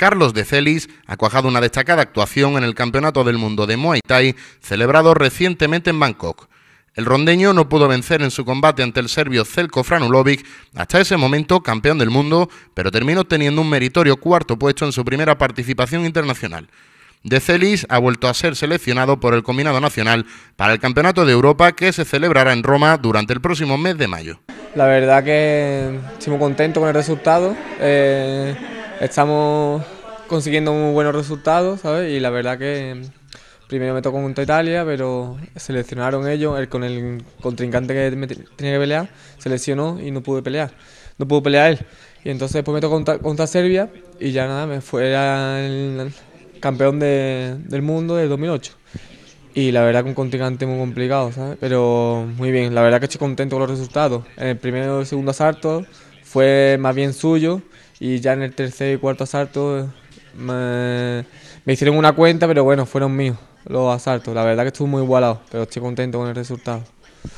Carlos de Celis ha cuajado una destacada actuación en el Campeonato del Mundo de Muay Thai celebrado recientemente en Bangkok. El rondeño no pudo vencer en su combate ante el serbio Celko Franulovic, hasta ese momento campeón del mundo, pero terminó teniendo un meritorio cuarto puesto en su primera participación internacional. De Celis ha vuelto a ser seleccionado por el combinado nacional para el Campeonato de Europa que se celebrará en Roma durante el próximo mes de mayo. La verdad que estoy muy contento con el resultado. Eh, estamos consiguiendo muy buenos resultados, ¿sabes? Y la verdad que mm, primero me tocó contra Italia, pero seleccionaron ellos, el, con el contrincante que tenía que pelear, seleccionó y no pude pelear, no pudo pelear él. Y entonces después me tocó contra, Serbia y ya nada, me fue el campeón del mundo del 2008. Y la verdad que un contrincante muy complicado, ¿sabes? Pero muy bien, la verdad que estoy contento con los resultados. En el primero y segundo asalto fue más bien suyo y ya en el tercer y cuarto asalto eh, me, hicieron una cuenta, pero bueno, fueron míos los asaltos. La verdad que estuve muy igualado, pero estoy contento con el resultado.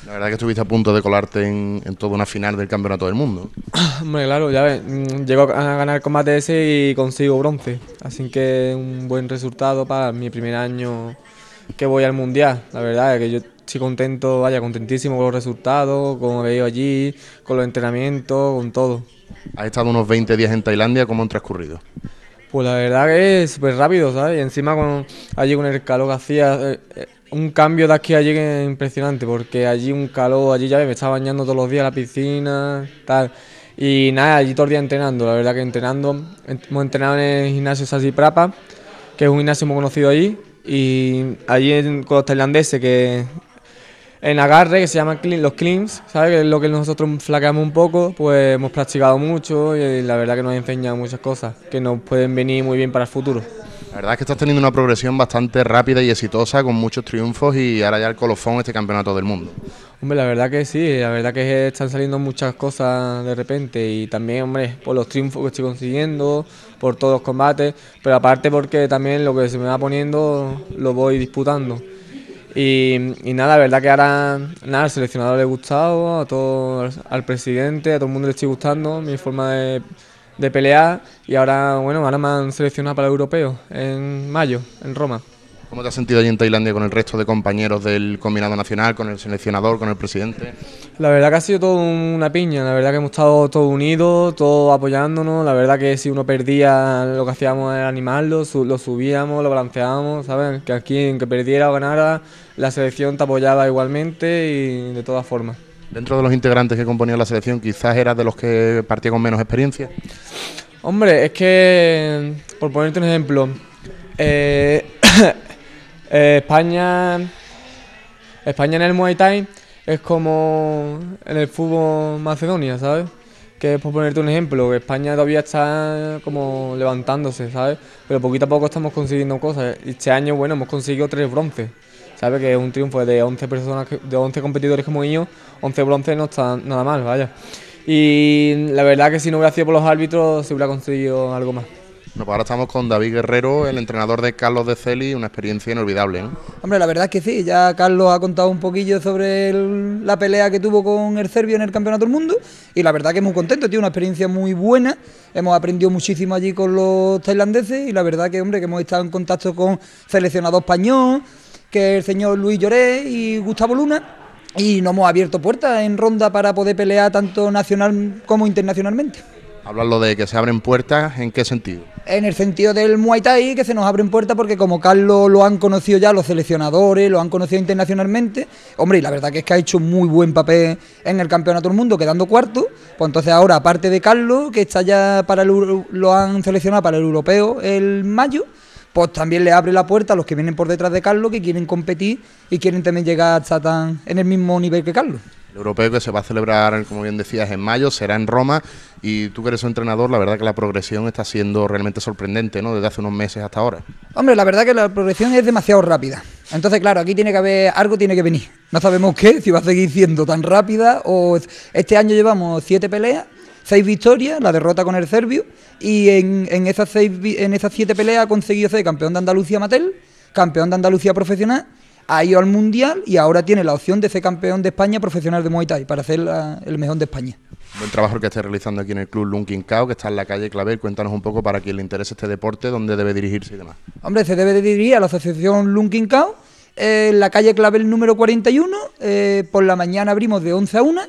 La verdad que estuviste a punto de colarte en, en toda una final del Campeonato del Mundo. Hombre, claro, ya ves, mm, llego a ganar el combate ese y consigo bronce. Así que un buen resultado para mi primer año que voy al Mundial. La verdad es que yo estoy contento, vaya, contentísimo con los resultados, con he ido allí, con los entrenamientos, con todo. Has estado unos 20 días en Tailandia, ¿cómo han transcurrido? Pues la verdad que es súper rápido, ¿sabes? Y encima con, allí con el calor que hacía, eh, eh, un cambio de aquí a allí es impresionante, porque allí un calor, allí ya me estaba bañando todos los días en la piscina, tal. Y nada, allí todo el día entrenando, la verdad que entrenando, hemos entrenado en el gimnasio Sasi Prapa, que es un gimnasio muy conocido allí, y allí con los tailandeses que en agarre, que se llaman los cleans, ¿sabes? Que es lo que nosotros flaqueamos un poco, pues hemos practicado mucho y la verdad que nos ha enseñado muchas cosas que nos pueden venir muy bien para el futuro. La verdad es que estás teniendo una progresión bastante rápida y exitosa, con muchos triunfos y ahora ya el colofón este campeonato del mundo. Hombre, la verdad que sí, la verdad que están saliendo muchas cosas de repente y también, hombre, por los triunfos que estoy consiguiendo, por todos los combates, pero aparte porque también lo que se me va poniendo lo voy disputando. Y, nada, la verdad que ahora nada, al seleccionador le he gustado, a todo, al presidente, a todo el mundo le estoy gustando mi forma de, de pelear y ahora, bueno, ahora me han seleccionado para el europeo en mayo, en Roma. ¿Cómo te has sentido allí en Tailandia con el resto de compañeros del combinado nacional, con el seleccionador, con el presidente? La verdad que ha sido todo una piña, la verdad que hemos estado todos unidos, todos apoyándonos, la verdad que si uno perdía lo que hacíamos era animarlo, lo subíamos, lo balanceábamos, ¿sabes? Que aquí, en que perdiera o ganara, la selección te apoyaba igualmente y de todas formas. Dentro de los integrantes que componían la selección, quizás eras de los que partía con menos experiencia. Hombre, es que, por ponerte un ejemplo, eh, eh, España, España en el Muay Thai es como en el fútbol Macedonia, ¿sabes? Que es por ponerte un ejemplo, que España todavía está como levantándose, ¿sabes? Pero poquito a poco estamos consiguiendo cosas. Este año, bueno, hemos conseguido tres bronces, ¿sabes? Que es un triunfo de 11 personas, de 11 competidores como ellos, 11 bronces no está nada mal, vaya. Y la verdad que si no hubiera sido por los árbitros, se hubiera conseguido algo más. No, pues ahora estamos con David Guerrero, el entrenador de Carlos de Celi, una experiencia inolvidable. ¿no? Hombre, la verdad es que sí, ya Carlos ha contado un poquillo sobre la pelea que tuvo con el serbio en el Campeonato del Mundo y la verdad que muy contento, tiene una experiencia muy buena, hemos aprendido muchísimo allí con los tailandeses y la verdad que, hombre, que hemos estado en contacto con seleccionado español, que el señor Luis Lloré y Gustavo Luna y nos hemos abierto puertas en ronda para poder pelear tanto nacional como internacionalmente. Hablarlo de que se abren puertas, ¿en qué sentido? En el sentido del Muay Thai, que se nos abren puertas porque como Carlos lo han conocido ya los seleccionadores, lo han conocido internacionalmente, hombre, y la verdad que es que ha hecho muy buen papel en el Campeonato del Mundo, quedando cuarto, pues entonces ahora, aparte de Carlos, que está ya para lo han seleccionado para el europeo el mayo, pues también le abre la puerta a los que vienen por detrás de Carlos, que quieren competir y quieren también llegar hasta tan en el mismo nivel que Carlos. El europeo que se va a celebrar, como bien decías, en mayo, será en Roma. Y tú que eres su entrenador, la verdad que la progresión está siendo realmente sorprendente, ¿no? Desde hace unos meses hasta ahora. Hombre, la verdad que la progresión es demasiado rápida. Entonces, claro, aquí tiene que haber, algo tiene que venir. No sabemos qué, si va a seguir siendo tan rápida o... Este año llevamos siete peleas, seis victorias, la derrota con el Serbio. Y en, esas, seis, en esas siete peleas ha conseguido ser campeón de Andalucía Matel, campeón de Andalucía Profesional ha ido al Mundial y ahora tiene la opción de ser campeón de España profesional de Muay Thai para ser el mejor de España. Buen trabajo que esté realizando aquí en el club Lunkin Cao, que está en la calle Clavel. Cuéntanos un poco para quien le interese este deporte, dónde debe dirigirse y demás. Hombre, se debe dirigir a la asociación Lunkin Cao, en la calle Clavel número 41. Eh, por la mañana abrimos de 11 a 1,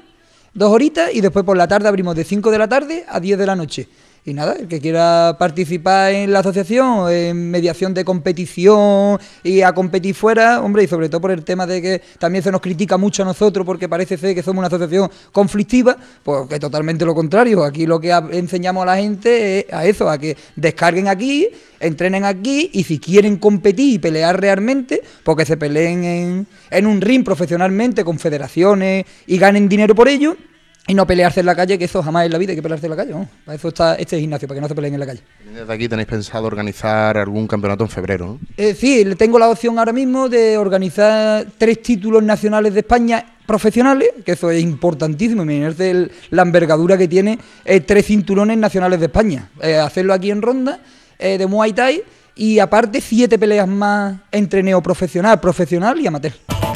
dos horitas, y después por la tarde abrimos de 5 de la tarde a 10 de la noche. Y nada, el que quiera participar en la asociación, en mediación de competición y a competir fuera, hombre, y sobre todo por el tema de que también se nos critica mucho a nosotros porque parece ser que somos una asociación conflictiva, pues que totalmente lo contrario. Aquí lo que enseñamos a la gente es a eso, a que descarguen aquí, entrenen aquí y si quieren competir y pelear realmente, porque pues se peleen en, en un ring profesionalmente con federaciones y ganen dinero por ello y no pelearse en la calle, que eso jamás es la vida hay que pelearse en la calle. ¿no? Para eso está este gimnasio, para que no se peleen en la calle. Desde aquí tenéis pensado organizar algún campeonato en febrero, ¿no? Eh, sí, tengo la opción ahora mismo de organizar tres títulos nacionales de España profesionales, que eso es importantísimo, la envergadura que tiene eh, tres cinturones nacionales de España. Eh, hacerlo aquí en Ronda, eh, de Muay Thai, y aparte siete peleas más entre neoprofesional, profesional y amateur.